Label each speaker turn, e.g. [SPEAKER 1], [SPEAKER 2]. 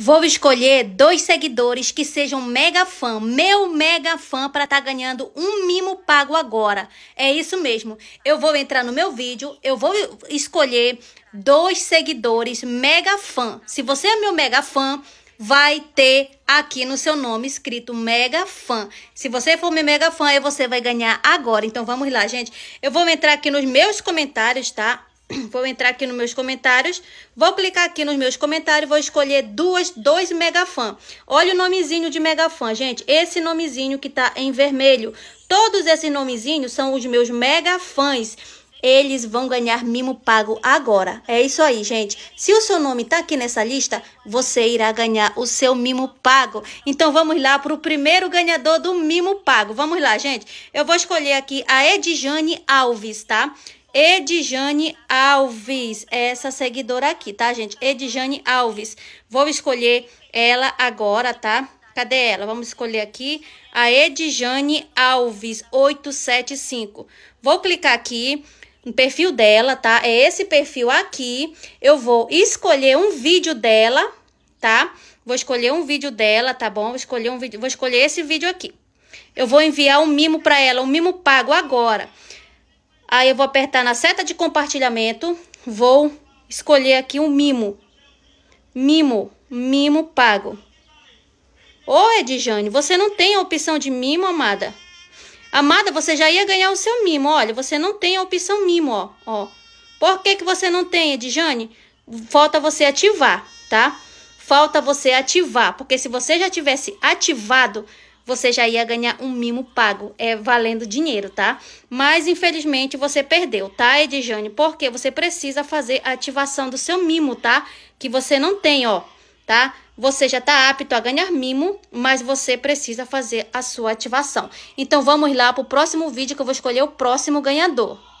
[SPEAKER 1] Vou escolher dois seguidores que sejam mega fã, meu mega fã, para estar tá ganhando um mimo pago agora. É isso mesmo. Eu vou entrar no meu vídeo, eu vou escolher dois seguidores mega fã. Se você é meu mega fã, vai ter aqui no seu nome escrito mega fã. Se você for meu mega fã, aí você vai ganhar agora. Então vamos lá, gente. Eu vou entrar aqui nos meus comentários, tá? Vou entrar aqui nos meus comentários. Vou clicar aqui nos meus comentários. Vou escolher duas, dois megafan. Olha o nomezinho de megafã, gente. Esse nomezinho que tá em vermelho. Todos esses nomezinhos são os meus megafãs. Eles vão ganhar mimo pago agora. É isso aí, gente. Se o seu nome tá aqui nessa lista, você irá ganhar o seu mimo pago. Então vamos lá para o primeiro ganhador do mimo pago. Vamos lá, gente. Eu vou escolher aqui a Edjane Alves, tá? Edjane Alves, é essa seguidora aqui, tá, gente? Edjane Alves. Vou escolher ela agora, tá? Cadê ela? Vamos escolher aqui a Edjane Alves 875. Vou clicar aqui no perfil dela, tá? É esse perfil aqui. Eu vou escolher um vídeo dela, tá? Vou escolher um vídeo dela, tá bom? Vou escolher um vídeo, vou escolher esse vídeo aqui. Eu vou enviar um mimo para ela, um mimo pago agora. Aí eu vou apertar na seta de compartilhamento, vou escolher aqui um mimo. Mimo, mimo pago. Ô, oh, Edjane, você não tem a opção de mimo, amada. Amada, você já ia ganhar o seu mimo. Olha, você não tem a opção mimo, ó. ó. Por que, que você não tem, Edjane? Falta você ativar, tá? Falta você ativar, porque se você já tivesse ativado, você já ia ganhar um mimo pago, é valendo dinheiro, tá? Mas infelizmente você perdeu, tá, Edjane? Porque você precisa fazer a ativação do seu mimo, tá? Que você não tem, ó, tá? Você já está apto a ganhar mimo, mas você precisa fazer a sua ativação. Então vamos lá para o próximo vídeo que eu vou escolher o próximo ganhador.